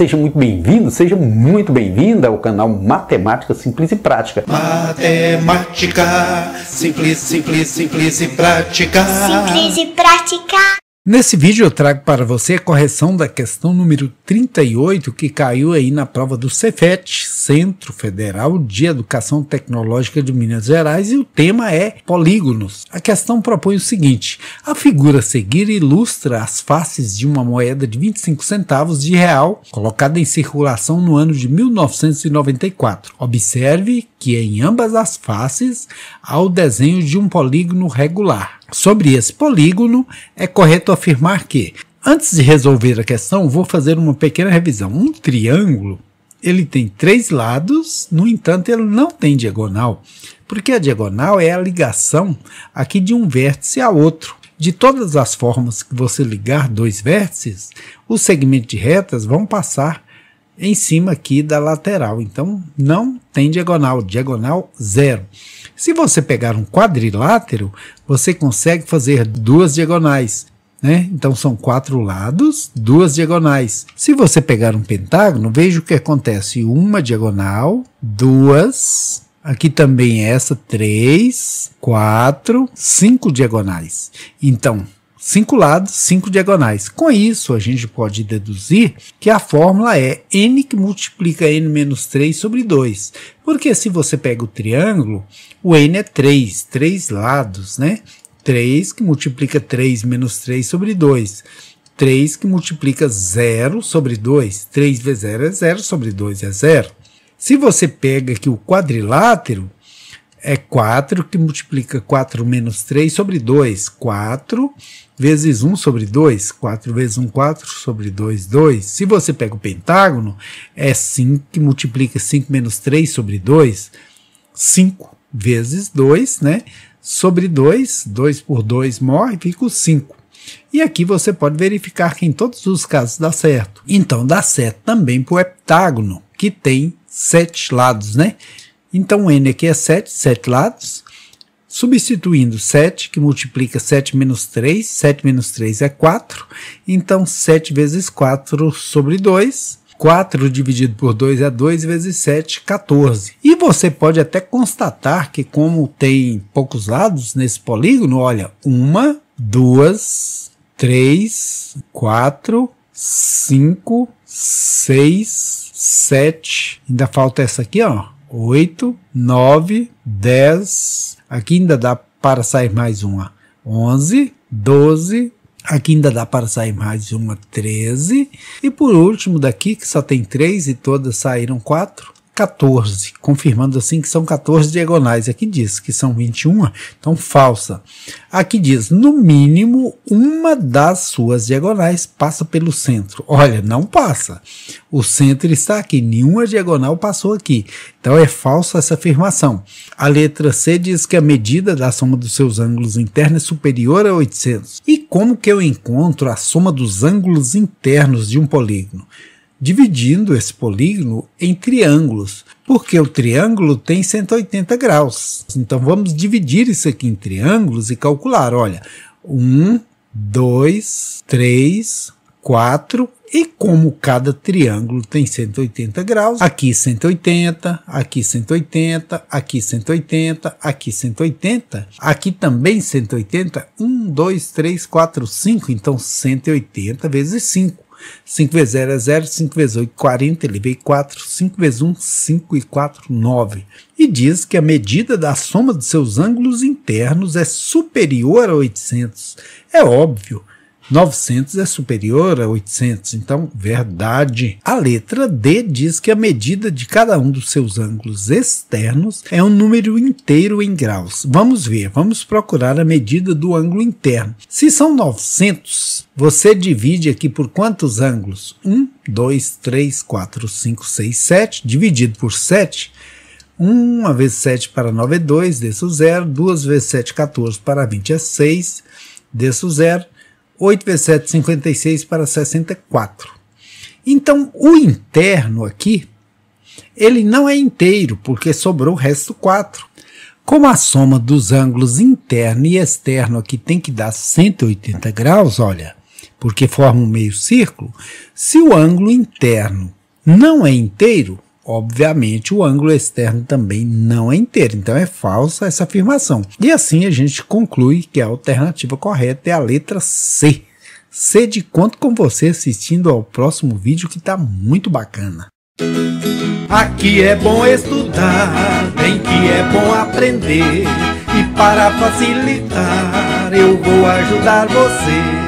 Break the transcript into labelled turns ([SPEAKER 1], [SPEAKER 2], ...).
[SPEAKER 1] seja muito bem-vindo, seja muito bem-vinda ao canal Matemática Simples e Prática. Matemática simples, simples, simples e prática. Simples e prática. Nesse vídeo eu trago para você a correção da questão número 38 que caiu aí na prova do Cefet, Centro Federal de Educação Tecnológica de Minas Gerais, e o tema é polígonos. A questão propõe o seguinte: a figura a seguir ilustra as faces de uma moeda de 25 centavos de real colocada em circulação no ano de 1994. Observe que é em ambas as faces há o desenho de um polígono regular. Sobre esse polígono, é correto afirmar que, antes de resolver a questão, vou fazer uma pequena revisão. Um triângulo, ele tem três lados, no entanto, ele não tem diagonal, porque a diagonal é a ligação aqui de um vértice a outro. De todas as formas que você ligar dois vértices, os segmentos de retas vão passar em cima aqui da lateral. Então, não tem diagonal, diagonal zero. Se você pegar um quadrilátero, você consegue fazer duas diagonais. Né? Então são quatro lados, duas diagonais. Se você pegar um pentágono, veja o que acontece: uma diagonal, duas, aqui também essa, três, quatro, cinco diagonais. Então cinco lados, cinco diagonais. Com isso, a gente pode deduzir que a fórmula é n que multiplica n menos 3 sobre 2. Porque se você pega o triângulo, o n é 3, 3 lados, né? 3 que multiplica 3 menos 3 sobre 2. 3 que multiplica 0 sobre 2. 3 vezes 0 é 0 sobre 2 é 0. Se você pega aqui o quadrilátero, é 4, que multiplica 4 menos 3 sobre 2, 4 vezes 1 sobre 2, 4 vezes 1, 4 sobre 2, 2. Se você pega o pentágono, é 5, que multiplica 5 menos 3 sobre 2, 5 vezes 2, né? Sobre 2, 2 por 2 morre, fica o 5. E aqui você pode verificar que em todos os casos dá certo. Então dá certo também para o heptágono, que tem 7 lados, né? Então n aqui é 7, 7 lados. Substituindo 7, que multiplica 7 menos 3, 7 menos 3 é 4. Então 7 vezes 4 sobre 2. 4 dividido por 2 é 2 vezes 7, 14. E você pode até constatar que, como tem poucos lados nesse polígono, olha, uma, duas, três, quatro, cinco, seis, sete. Ainda falta essa aqui, ó. 8, 9, 10. Aqui ainda dá para sair mais uma. 11, 12. Aqui ainda dá para sair mais uma. 13. E por último, daqui que só tem 3 e todas saíram 4. 14, confirmando assim que são 14 diagonais. Aqui diz que são 21, então falsa. Aqui diz, no mínimo, uma das suas diagonais passa pelo centro. Olha, não passa. O centro está aqui, nenhuma diagonal passou aqui. Então é falsa essa afirmação. A letra C diz que a medida da soma dos seus ângulos internos é superior a 800. E como que eu encontro a soma dos ângulos internos de um polígono? dividindo esse polígono em triângulos, porque o triângulo tem 180 graus. Então vamos dividir isso aqui em triângulos e calcular. Olha, 1, 2, 3, 4. E como cada triângulo tem 180 graus, aqui 180, aqui 180, aqui 180, aqui 180, aqui também 180, 1, 2, 3, 4, 5, então 180 vezes 5. 5 vezes 0 é 0, 5 vezes 8 é 40, ele veio 4, 5 vezes 1, 5 e 4, 9. E diz que a medida da soma dos seus ângulos internos é superior a 800. É óbvio, 900 é superior a 800, então verdade. A letra D diz que a medida de cada um dos seus ângulos externos é um número inteiro em graus. Vamos ver, vamos procurar a medida do ângulo interno. Se são 900, você divide aqui por quantos ângulos? 1, 2, 3, 4, 5, 6, 7. Dividido por 7, 1 vezes 7 para 9 é 2, desço 0. 2 vezes 7, 14 para 20 é 6, desço 0. 8 vezes 7, 56 para 64. É então, o interno aqui, ele não é inteiro, porque sobrou o resto 4. Como a soma dos ângulos interno e externo aqui tem que dar 180 graus, olha, porque forma um meio círculo, se o ângulo interno não é inteiro, obviamente o ângulo externo também não é inteiro, então é falsa essa afirmação. E assim a gente conclui que a alternativa correta é a letra C. C de conto com você assistindo ao próximo vídeo que está muito bacana. Aqui é bom estudar, bem que é bom aprender. E para facilitar, eu vou ajudar você.